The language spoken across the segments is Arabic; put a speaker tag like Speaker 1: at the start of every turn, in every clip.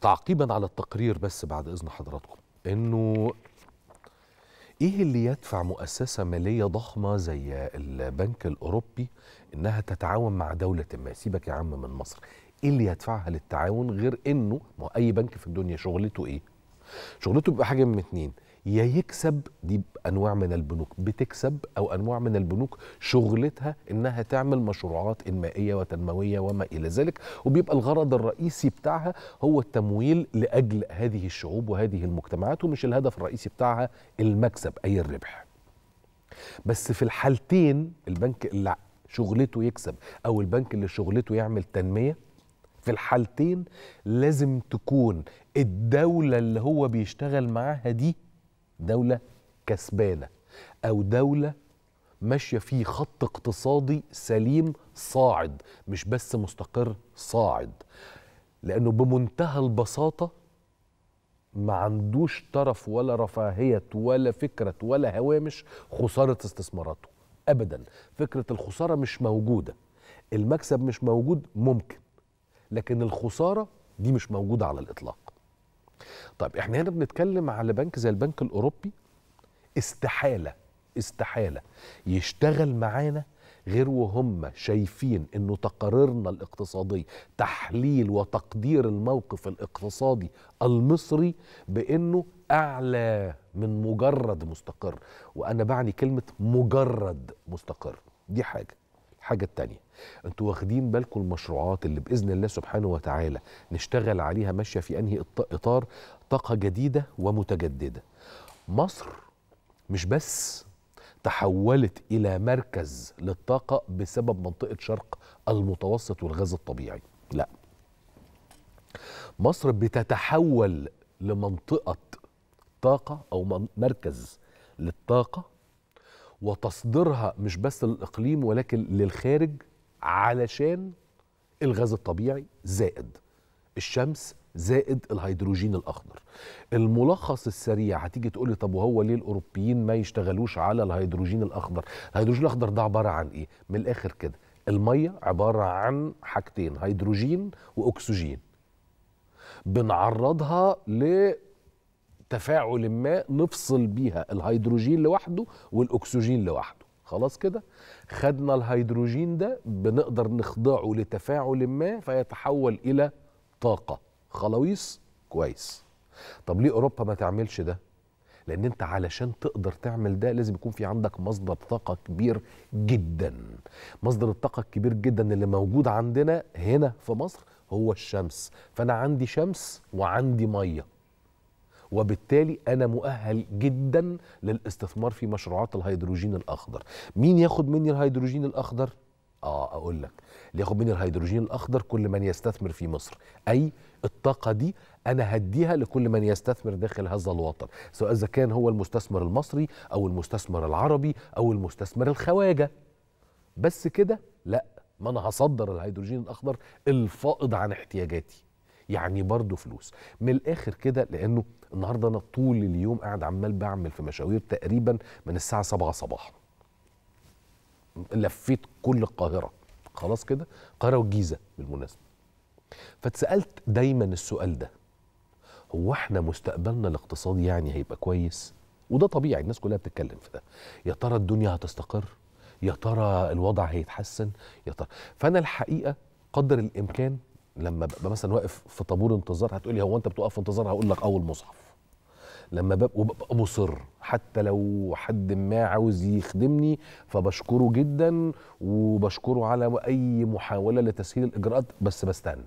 Speaker 1: تعقيبا على التقرير بس بعد اذن حضراتكم انه ايه اللي يدفع مؤسسه ماليه ضخمه زي البنك الاوروبي انها تتعاون مع دوله ما سيبك يا عم من مصر ايه اللي يدفعها للتعاون غير انه ما اي بنك في الدنيا شغلته ايه شغلته بيبقى حاجه من اتنين يا يكسب دي انواع من البنوك بتكسب او انواع من البنوك شغلتها انها تعمل مشروعات انمائيه وتنمويه وما الى ذلك وبيبقى الغرض الرئيسي بتاعها هو التمويل لاجل هذه الشعوب وهذه المجتمعات ومش الهدف الرئيسي بتاعها المكسب اي الربح بس في الحالتين البنك اللي شغلته يكسب او البنك اللي شغلته يعمل تنميه في الحالتين لازم تكون الدولة اللي هو بيشتغل معاها دي دولة كسبانة أو دولة ماشية في خط اقتصادي سليم صاعد مش بس مستقر صاعد لأنه بمنتهى البساطة ما عندوش طرف ولا رفاهية ولا فكرة ولا هوامش خسارة استثماراته أبدا فكرة الخسارة مش موجودة المكسب مش موجود ممكن لكن الخسارة دي مش موجودة على الإطلاق طيب احنا هنا بنتكلم على بنك زي البنك الاوروبي استحاله استحاله يشتغل معانا غير وهم شايفين انه تقاريرنا الاقتصاديه تحليل وتقدير الموقف الاقتصادي المصري بانه اعلى من مجرد مستقر وانا بعني كلمه مجرد مستقر دي حاجه الحاجه التانية انتوا واخدين بالكم المشروعات اللي باذن الله سبحانه وتعالى نشتغل عليها ماشيه في انهي اطار طاقه جديده ومتجدده مصر مش بس تحولت الى مركز للطاقه بسبب منطقه شرق المتوسط والغاز الطبيعي لا مصر بتتحول لمنطقه طاقه او مركز للطاقه وتصديرها مش بس للاقليم ولكن للخارج علشان الغاز الطبيعي زائد الشمس زائد الهيدروجين الاخضر الملخص السريع هتيجي تقولي طب وهو ليه الاوروبيين ما يشتغلوش على الهيدروجين الاخضر الهيدروجين الاخضر ده عباره عن ايه من الاخر كده الميه عباره عن حاجتين هيدروجين واكسجين بنعرضها ل تفاعل ما نفصل بيها الهيدروجين لوحده والاكسجين لوحده خلاص كده خدنا الهيدروجين ده بنقدر نخضعه لتفاعل ما فيتحول الى طاقه خلاويص كويس طب ليه اوروبا ما تعملش ده لان انت علشان تقدر تعمل ده لازم يكون في عندك مصدر طاقه كبير جدا مصدر الطاقه الكبير جدا اللي موجود عندنا هنا في مصر هو الشمس فانا عندي شمس وعندي ميه وبالتالي انا مؤهل جدا للاستثمار في مشروعات الهيدروجين الاخضر مين ياخد مني الهيدروجين الاخضر اه اقول لك اللي ياخد مني الهيدروجين الاخضر كل من يستثمر في مصر اي الطاقه دي انا هديها لكل من يستثمر داخل هذا الوطن سواء اذا كان هو المستثمر المصري او المستثمر العربي او المستثمر الخواجه بس كده لا ما انا هصدر الهيدروجين الاخضر الفائض عن احتياجاتي يعني برضه فلوس من الاخر كده لانه النهارده انا طول اليوم قاعد عمال بعمل في مشاوير تقريبا من الساعه 7 صباحا لفيت كل القاهره خلاص كده القاهره والجيزه بالمناسبه فاتسالت دايما السؤال ده هو احنا مستقبلنا الاقتصادي يعني هيبقى كويس وده طبيعي الناس كلها بتتكلم في ده يا ترى الدنيا هتستقر يا ترى الوضع هيتحسن يا ترى فانا الحقيقه قدر الامكان لما ببقى مثلا واقف في طابور انتظار هتقولي هو انت بتقف في انتظار هقول لك اول مصحف لما ببقى وببقى مصر حتى لو حد ما عاوز يخدمني فبشكره جدا وبشكره على اي محاوله لتسهيل الاجراءات بس بستنى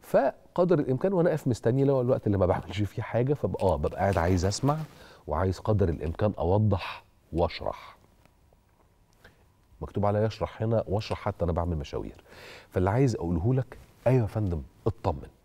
Speaker 1: فقدر الامكان وانا واقف مستني لو الوقت اللي ما بعملش فيه حاجه فبقى اه ببقى قاعد عايز اسمع وعايز قدر الامكان اوضح واشرح مكتوب عليا اشرح هنا واشرح حتى انا بعمل مشاوير فاللي عايز اقوله لك ايوه يا فندم اطمن